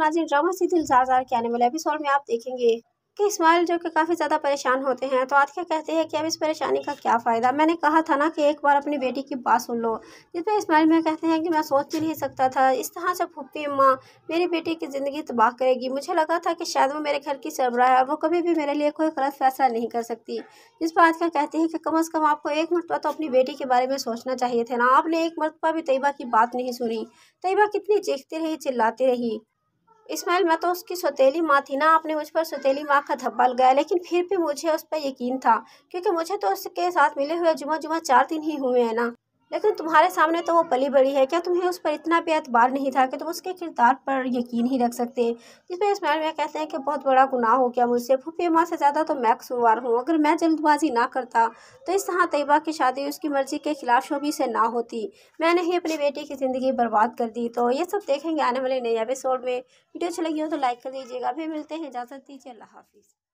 नाजिन drama दिल jar के आने वाले एपिसोड में आप देखेंगे कि इस्माइल जो कि काफ़ी ज़्यादा परेशान होते हैं तो आज क्या कहते हैं कि अब इस परेशानी का क्या फ़ायदा मैंने कहा था ना कि एक बार अपनी बेटी की बात सुन लो जिस पर इस्माइल में कहते हैं कि मैं सोच भी नहीं सकता था इस तरह से फूफी माँ मेरी बेटी की ज़िंदगी तबाह करेगी मुझे लगा था कि शायद वो मेरे घर की सरबराह है और वो कभी भी मेरे लिए कोई गलत फैसला नहीं कर सकती जिस पर आज क्या कहते हैं कि कम अज़ कम आपको एक मरतबा तो अपनी बेटी के बारे में सोचना चाहिए था ना आपने एक मरतबा भी तयबा की बात नहीं सुनी तयबा कितनी चीखती रही चिल्लाती रही इसमाइल मैं तो उसकी सौतेली माँ थी ना आपने मुझ पर सौतेली माँ का धब्बा लगाया लेकिन फिर भी मुझे उस पर यकीन था क्योंकि मुझे तो उसके साथ मिले हुए जुमा जुमा चार दिन ही हुए हैं ना लेकिन तुम्हारे सामने तो वो पली बड़ी है क्या तुम्हें उस पर इतना भी एतबार नहीं था कि तुम उसके किरदार पर यकीन ही रख सकते जिसमें इस्माइल यह कहते हैं कि बहुत बड़ा गुनाह हो गया मुझसे फूफी माँ से ज़्यादा तो मैं कसूरवार हूँ अगर मैं जल्दबाजी ना करता तो इस तरह तयबा की शादी उसकी मर्ज़ी के खिलाफ शोबी से ना होती मैंने ही अपनी बेटी की ज़िंदगी बर्बाद कर दी तो ये सब देखेंगे आने वाले नए एपिसोड में वीडियो अच्छी लगी हो तो लाइक कर दीजिएगा फिर मिलते हैं इजाज़त दीजिए अल्लाह हाफिज़